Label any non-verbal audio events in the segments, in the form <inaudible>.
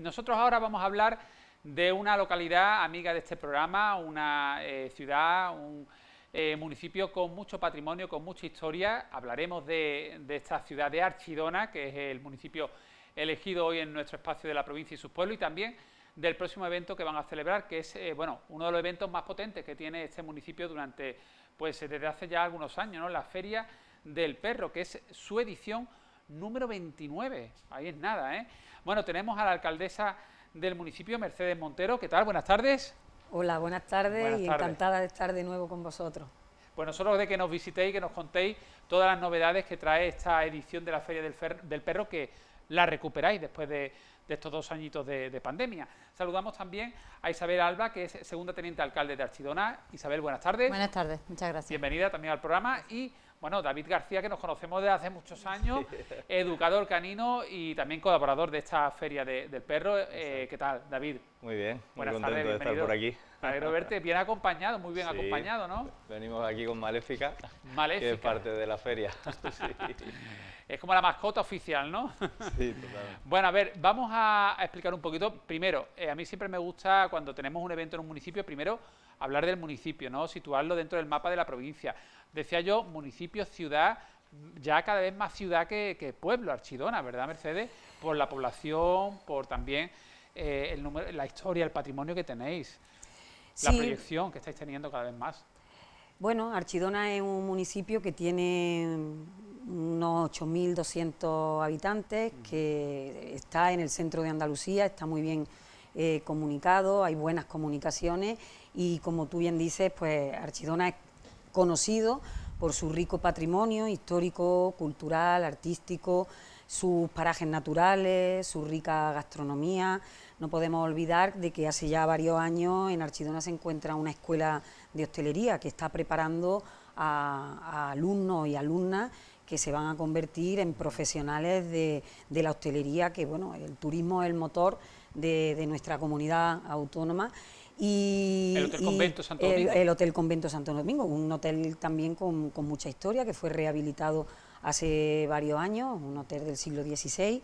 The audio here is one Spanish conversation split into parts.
Nosotros ahora vamos a hablar de una localidad amiga de este programa, una eh, ciudad, un eh, municipio con mucho patrimonio, con mucha historia. Hablaremos de, esta ciudad de Archidona, que es el municipio elegido hoy en nuestro espacio de la provincia y su pueblo, y también del próximo evento que van a celebrar, que es eh, bueno, uno de los eventos más potentes que tiene este municipio durante, pues desde hace ya algunos años, la Feria del Perro, que es su edición número 29. Ahí es nada, ¿eh? Bueno, tenemos a la alcaldesa del municipio, Mercedes Montero. ¿Qué tal? Buenas tardes. Hola, buenas tardes y encantada de estar de nuevo con vosotros. Pues nosotros de que nos visitéis, que nos contéis todas las novedades que trae esta edición de la Feria del, Perro, que la recuperáis después de, estos dos añitos de, de, pandemia. Saludamos también a Isabel Alba, que es segunda teniente alcalde de Archidona. Isabel, buenas tardes. Buenas tardes, muchas gracias. Bienvenida también al programa y bueno, David García, que nos conocemos desde hace muchos años, <laughs> educador canino y también colaborador de esta feria del perro. Eh, ¿Qué tal, David? Muy bien, muy Buenas contento tardes, de estar por aquí. Alegro verte, bien acompañado, muy bien acompañado, ¿no? Venimos aquí con Maléfica, Maléfica. que es parte de la feria. <laughs> Es como la mascota oficial, ¿no? Sí, totalmente. <laughs> Bueno, a ver, vamos a, explicar un poquito. Primero, eh, a mí siempre me gusta cuando tenemos un evento en un municipio, primero hablar del municipio, ¿no? Situarlo dentro del mapa de la provincia decía yo, municipio, ciudad, ya cada vez más ciudad que, pueblo, Archidona, ¿verdad, Mercedes? Por la población, por también eh, el número, la historia, el patrimonio que tenéis, la proyección que estáis teniendo cada vez más. Bueno, Archidona es un municipio que tiene unos 8.200 habitantes, que está en el centro de Andalucía, está muy bien eh, comunicado, hay buenas comunicaciones y como tú bien dices, pues Archidona es conocido por su rico patrimonio histórico, cultural, artístico, sus parajes naturales, su rica gastronomía. No podemos olvidar de que hace ya varios años en Archidona se encuentra una escuela de hostelería que está preparando a, alumnos y alumnas que se van a convertir en profesionales de, la hostelería, que bueno, el turismo es el motor de nuestra comunidad autónoma y, el Hotel Convento Santo Domingo. El, Hotel Convento Santo Domingo, un hotel también con, mucha historia que fue rehabilitado hace varios años, un hotel del siglo XVI.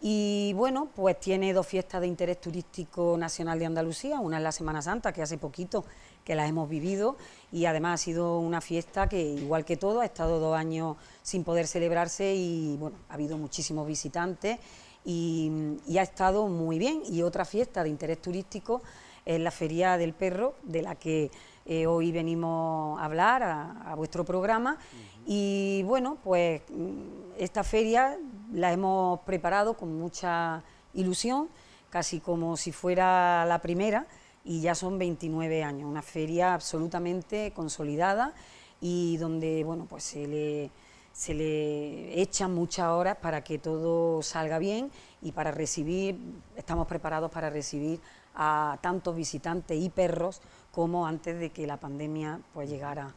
Y bueno, pues tiene dos fiestas de interés turístico nacional de Andalucía, una es la Semana Santa, que hace poquito que las hemos vivido, y además ha sido una fiesta que, igual que todo, ha estado dos años sin poder celebrarse y bueno, ha habido muchísimos visitantes y ha estado muy bien. Y otra fiesta de interés turístico es la Feria del Perro, de la que eh, hoy venimos a hablar a, vuestro programa. Y bueno, pues mm, esta feria la hemos preparado con mucha ilusión, casi como si fuera la primera, y ya son 29 años, una feria absolutamente consolidada y donde bueno, pues se le, se le echan muchas horas para que todo salga bien y para recibir, estamos preparados para recibir a tantos visitantes y perros como antes de que la pandemia pues, llegara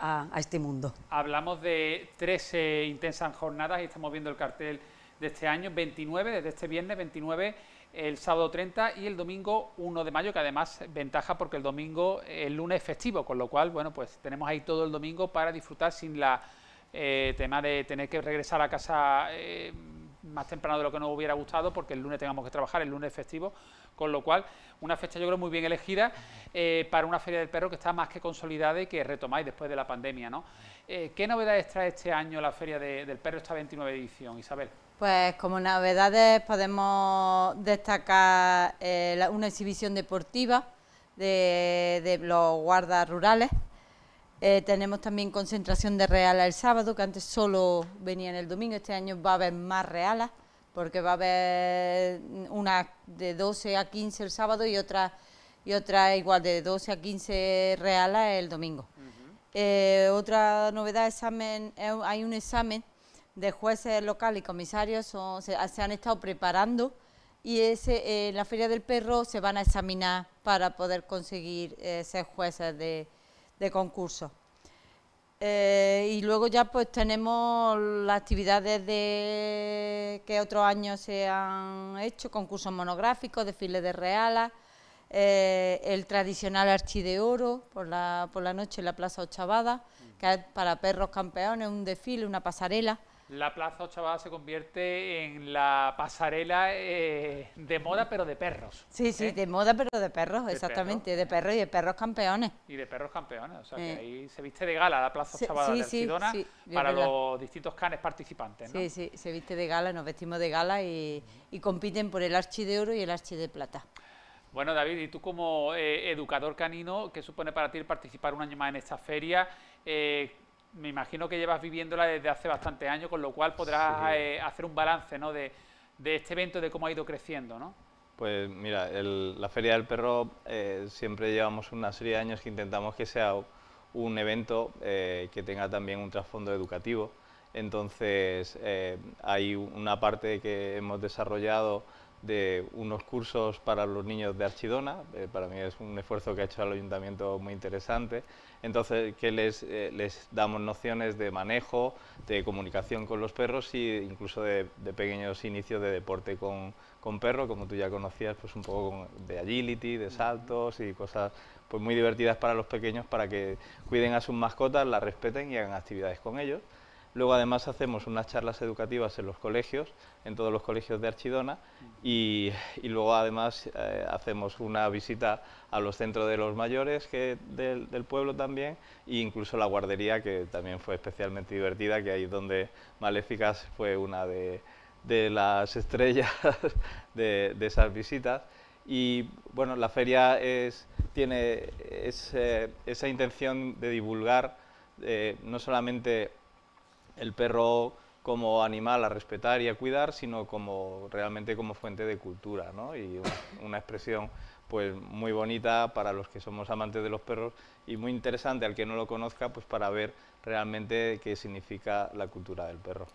a, este mundo. Hablamos de tres intensas jornadas y estamos viendo el cartel de este año, 29, desde este viernes 29 el sábado 30 y el domingo 1 de mayo, que además ventaja porque el domingo, el lunes festivo, con lo cual, bueno, pues tenemos ahí todo el domingo para disfrutar sin la eh, tema de tener que regresar a casa eh, más temprano de lo que nos hubiera gustado, porque el lunes tengamos que trabajar, el lunes festivo, con lo cual, una fecha yo creo muy bien elegida eh, para una feria del perro que está más que consolidada y que retomáis después de la pandemia. ¿no? Eh, ¿Qué novedades trae este año la feria del perro, esta 29 edición, Isabel? Pues como novedades podemos destacar eh, una exhibición deportiva de, de los guardas rurales. tenemos también concentración de reales el sábado, que antes solo venía en el domingo, este año va a haber más reales porque va a haber una de 12 a 15 el sábado y otra, y otra igual de 12 a 15 reales el domingo. Eh, otra novedad, examen, eh, hay un examen de jueces locales y comisarios, ah, se, han estado preparando y ese, en eh, la Feria del Perro se van a examinar para poder conseguir ser jueces de concurso. Eh, y luego ya pues tenemos las actividades de que otros años se han hecho, concursos monográficos, desfiles de realas, eh, el tradicional archi de oro por la, por la noche en la Plaza Ochavada, que es para perros campeones, un desfile, una pasarela la Plaza Ochavada se convierte en la pasarela eh, de moda, pero de perros. Sí, sí, ¿eh? de moda, pero de perros, exactamente, de ¿eh? perros y de perros campeones. Y de perros campeones, o sea que ahí se viste de gala la Plaza Ochavada de Alcidona para los distintos canes participantes. Sí, sí, se viste de gala, nos vestimos de gala y, y compiten por el archi de oro y el archi de plata. Bueno, David, y tú como educador canino, ¿qué supone para ti participar un año más en esta feria? me imagino que llevas viviéndola desde hace bastantes años, con lo cual podrás eh, hacer un balance ¿no? de, este evento, de cómo ha ido creciendo, ¿no? Pues mira, la Feria del Perro eh, siempre llevamos una serie de años que intentamos que sea un evento eh, que tenga también un trasfondo educativo. Entonces, hay una parte que hemos desarrollado de unos cursos para los niños de Archidona, eh, para mí es un esfuerzo que ha hecho el ayuntamiento muy interesante, entonces que les, eh, les damos nociones de manejo, de comunicación con los perros e incluso de, pequeños inicios de deporte con, con, perro, como tú ya conocías, pues un poco de agility, de saltos y cosas pues muy divertidas para los pequeños para que cuiden a sus mascotas, las respeten y hagan actividades con ellos. Luego además hacemos unas charlas educativas en los colegios, en todos los colegios de Archidona y, luego además eh, hacemos una visita a los centros de los mayores que del, pueblo también e incluso la guardería que también fue especialmente divertida, que ahí es donde Maléficas fue una de, las estrellas <laughs> de, esas visitas y bueno, la feria es, tiene eh, esa intención de divulgar eh, no solamente el perro como animal a respetar y a cuidar, sino como realmente como fuente de cultura, ¿no? Y una, expresión pues muy bonita para los que somos amantes de los perros y muy interesante al que no lo conozca pues para ver realmente qué significa la cultura del perro.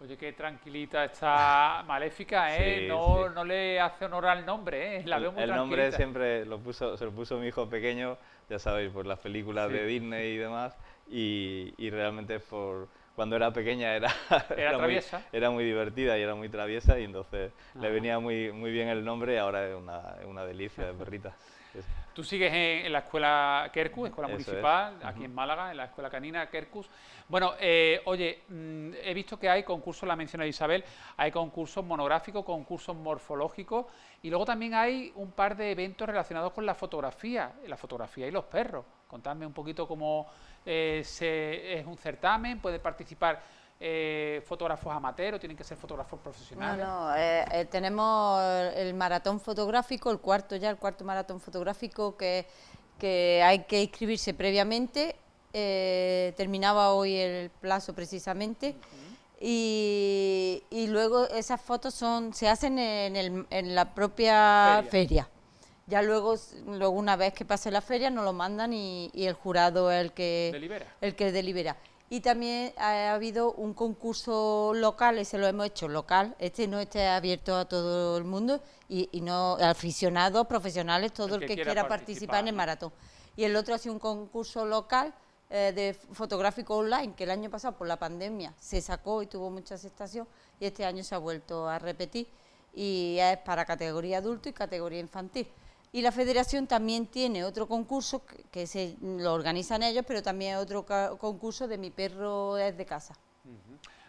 Oye, qué tranquilita está Maléfica, ¿eh? no, no, le hace honor al nombre, ¿eh? La El, nombre siempre lo puso, se lo puso mi hijo pequeño, ya sabéis, por las películas de Disney y demás, y, y realmente por cuando era pequeña era, <laughs> era, Muy, era muy divertida y era muy traviesa y entonces le venía muy, muy bien el nombre y ahora es una, delicia de perrita. <laughs> Tú sigues en, la escuela Kerkus, escuela municipal, aquí en Málaga, en la escuela canina Kerkus. Bueno, eh, oye, mm, he visto que hay concursos, la menciona Isabel, hay concursos monográficos, concursos morfológicos y luego también hay un par de eventos relacionados con la fotografía, la fotografía y los perros. Contadme un poquito cómo eh, es un certamen, puede participar eh, fotógrafos amateurs o tienen que ser fotógrafos profesionales? No, eh, tenemos el maratón fotográfico, el cuarto ya, el cuarto maratón fotográfico que, hay que inscribirse previamente. terminaba hoy el plazo precisamente. y, luego esas fotos son se hacen en, la propia feria. Ya luego, luego una vez que pase la feria, no lo mandan y, el jurado es el que delibera. El que delibera. Y también ha habido un concurso local, ese lo hemos hecho local, este no está abierto a todo el mundo y, no aficionados, profesionales, todo el que, quiera, participar, en el maratón. Y el otro ha sido un concurso local eh, de fotográfico online, que el año pasado por la pandemia se sacó y tuvo mucha aceptación y este año se ha vuelto a repetir y es para categoría adulto y categoría infantil. Y la federación también tiene otro concurso que se lo organizan ellos, pero también otro concurso de mi perro es de casa.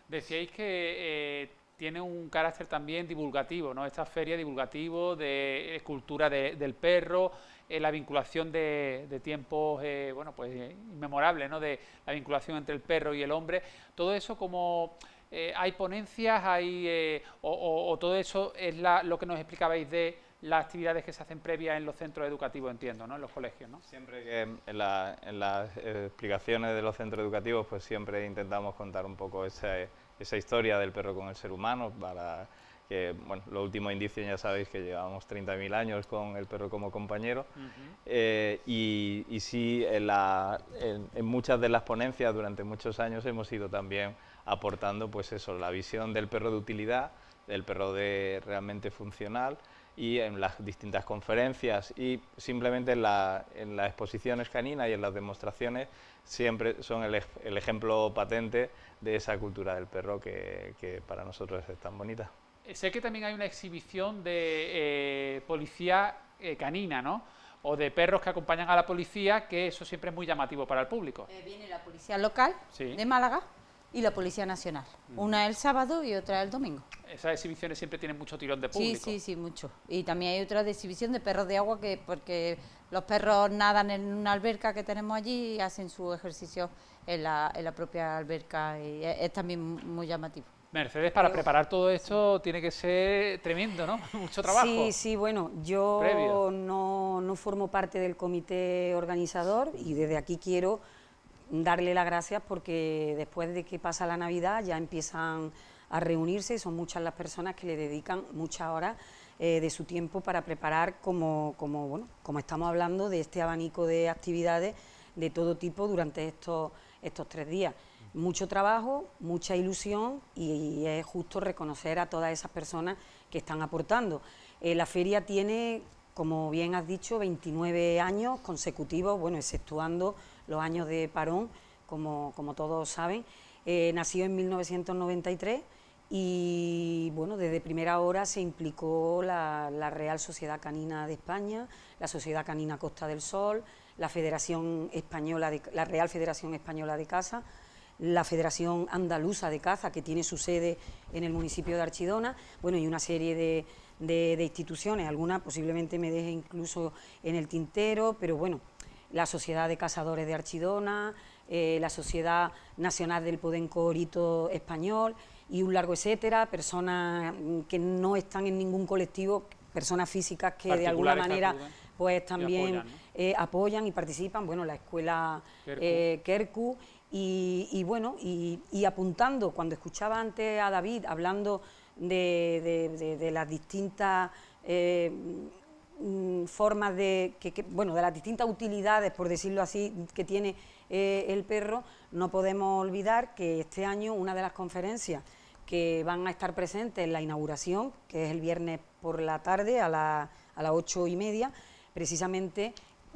Decíais que eh, tiene un carácter también divulgativo, ¿no? Esta feria divulgativo de escultura del perro, eh, la vinculación de, tiempos, eh, bueno, pues inmemorables, ¿no? De la vinculación entre el perro y el hombre. Todo eso como eh, hay ponencias, hay, eh, o, todo eso es lo que nos explicabais de las actividades que se hacen previas en los centros educativos, entiendo, ¿no? En los colegios, ¿no? Siempre que en, las eh, explicaciones de los centros educativos, pues siempre intentamos contar un poco esa, historia del perro con el ser humano para que, bueno, lo último indicio ya sabéis que llevamos 30.000 años con el perro como compañero, y, sí, en, muchas de las ponencias durante muchos años hemos ido también aportando pues eso, la visión del perro de utilidad, del perro de realmente funcional y en las distintas conferencias y simplemente en, la, las exposiciones caninas y en las demostraciones siempre son el, ejemplo patente de esa cultura del perro que, para nosotros es tan bonita. Sé que también hay una exhibición de eh, policía eh, canina, ¿no? o de perros que acompañan a la policía, que eso siempre es muy llamativo para el público. Eh, viene la policía local de Málaga, y la Policía Nacional. Una el sábado y otra el domingo. Esas exhibiciones siempre tienen mucho tirón de público. Sí, sí, sí, mucho. Y también hay otra de exhibición de perros de agua, que porque los perros nadan en una alberca que tenemos allí y hacen su ejercicio en la, en la propia alberca. Y e, es, también muy llamativo. Mercedes, para preparar todo esto tiene que ser tremendo, ¿no? <laughs> Mucho trabajo. Sí, sí, bueno, yo no, no, formo parte del comité organizador y desde aquí quiero darle las gracias porque después de que pasa la Navidad ya empiezan a reunirse y son muchas las personas que le dedican muchas horas eh, de su tiempo para preparar, como, como, bueno, como estamos hablando, de este abanico de actividades de todo tipo durante estos, estos tres días. Mucho trabajo, mucha ilusión y, es justo reconocer a todas esas personas que están aportando. Eh, la feria tiene, como bien has dicho, 29 años consecutivos, bueno, exceptuando los años de parón, como, como todos saben. Eh, nació en 1993 y bueno, desde primera hora se implicó la, Real Sociedad Canina de España, la Sociedad Canina Costa del Sol, la Federación Española de, la Real Federación Española de Caza, la Federación Andaluza de Caza, que tiene su sede en el municipio de Archidona, bueno, y una serie de, de instituciones, algunas posiblemente me deje incluso en el tintero, pero bueno, la Sociedad de Cazadores de Archidona, eh, la Sociedad Nacional del Podenco Orito Español y un largo etcétera, personas mm, que no están en ningún colectivo, personas físicas que de alguna manera pues también eh, apoyan, y participan, bueno, la escuela Kerku, eh, y, bueno, y, apuntando, cuando escuchaba antes a David hablando de, las distintas Mm, formas de, bueno, de las distintas utilidades, por decirlo así, que tiene eh, el perro, no podemos olvidar que este año una de las conferencias que van a estar presentes en la inauguración, que es el viernes por la tarde a, a las ocho y media, precisamente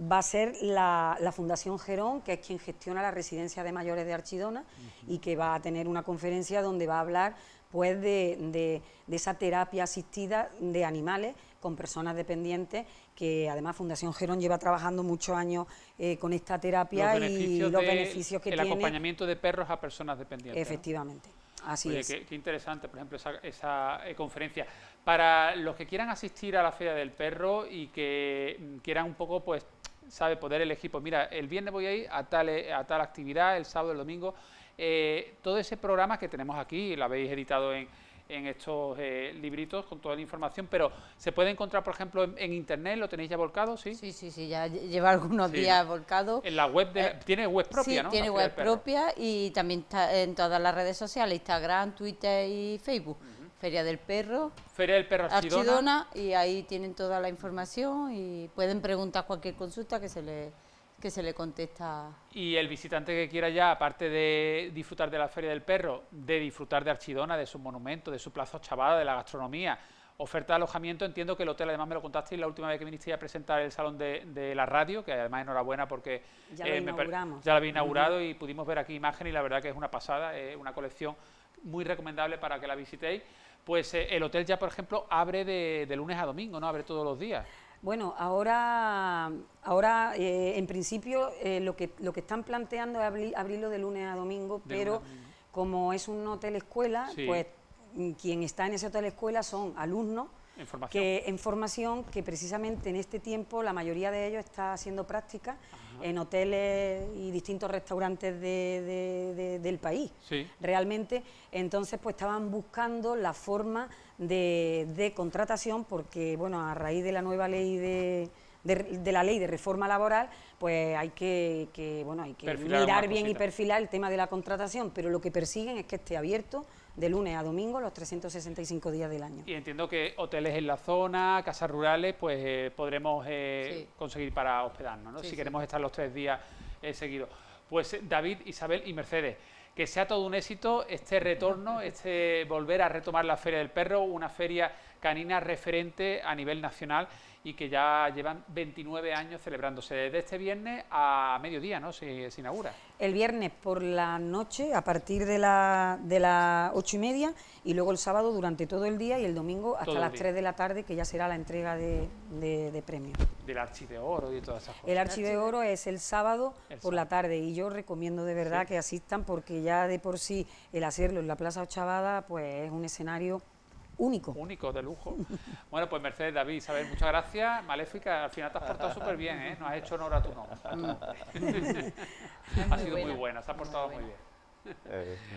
va a ser la, Fundación Gerón, que es quien gestiona la residencia de mayores de Archidona y que va a tener una conferencia donde va a hablar pues de esa terapia asistida de animales con personas dependientes, que además Fundación Gerón lleva trabajando muchos años eh, con esta terapia y los beneficios que tiene. El acompañamiento de perros a personas dependientes. Efectivamente. Así es. Qué, interesante, por ejemplo, esa, esa eh, conferencia. Para los que quieran asistir a la Feria del Perro y que mm, quieran un poco, pues, sabe, poder elegir, pues mira, el viernes voy a ir a tal, a tal actividad, el sábado, el domingo. Eh, todo ese programa que tenemos aquí, lo habéis editado en, en estos eh, libritos con toda la información, pero se puede encontrar, por ejemplo, en, internet, ¿lo tenéis ya volcado? Sí, sí, sí, sí ya lleva algunos días volcado. En la web, de, eh, tiene web propia, sí, tiene web propia y también está en todas las redes sociales, Instagram, Twitter y Facebook. Feria del Perro. Feria del Perro Archidona. Archidona. Y ahí tienen toda la información y pueden preguntar cualquier consulta que se les que se le contesta. Y el visitante que quiera ya, aparte de disfrutar de la Feria del Perro, de disfrutar de Archidona, de su monumento, de su plaza chavada, de la gastronomía, oferta de alojamiento, entiendo que el hotel, además me lo contasteis la última vez que viniste a presentar el salón de, la radio, que además enhorabuena porque ya, eh, lo, ya había inaugurado y pudimos ver aquí imágenes y la verdad que es una pasada, es una colección muy recomendable para que la visitéis. Pues eh, el hotel ya, por ejemplo, abre de lunes a domingo, ¿no? Abre todos los días. Bueno, ahora, ahora eh, en principio eh, lo, que, lo que están planteando es abrirlo de lunes a domingo, pero como es un hotel escuela, pues mm, quien está en ese hotel escuela son alumnos que, en formación que precisamente en este tiempo la mayoría de ellos está haciendo práctica en hoteles y distintos restaurantes del país. Realmente, entonces pues estaban buscando la forma de, contratación porque, bueno, a raíz de la nueva ley de... la ley de reforma laboral, pues hay que, bueno, hay que mirar bien y perfilar el tema de la contratación, pero lo que persiguen es que esté abierto de lunes a domingo, los 365 días del año. Y entiendo que hoteles en la zona, casas rurales, pues eh, podremos eh, conseguir para hospedarnos, ¿no? si queremos estar los tres días eh, seguidos. Pues David, Isabel y Mercedes, que sea todo un éxito este retorno, <laughs> este volver a retomar la Feria del Perro, una feria canina referente a nivel nacional y que ya llevan 29 años celebrándose. Desde este viernes a mediodía, ¿no? Se, se inaugura. El viernes por la noche, a partir de las de y media, y luego el sábado durante todo el día y el domingo hasta las tres de la tarde, que ya será la entrega de, de, premios. Del Archi de Oro y todas esas cosas. El Archi de Oro es el sábado por la tarde y yo recomiendo de verdad que asistan porque ya de por sí el hacerlo en la Plaza Ochavada pues es un escenario Único. Único, de lujo. <laughs> Bueno, pues Mercedes, David, Isabel, muchas gracias. Maléfica, al final te has portado súper <laughs> bien, ¿eh? Nos has hecho honor a tu nombre. Mm. <laughs> ha sido muy buena, se ha portado muy bien. Eh,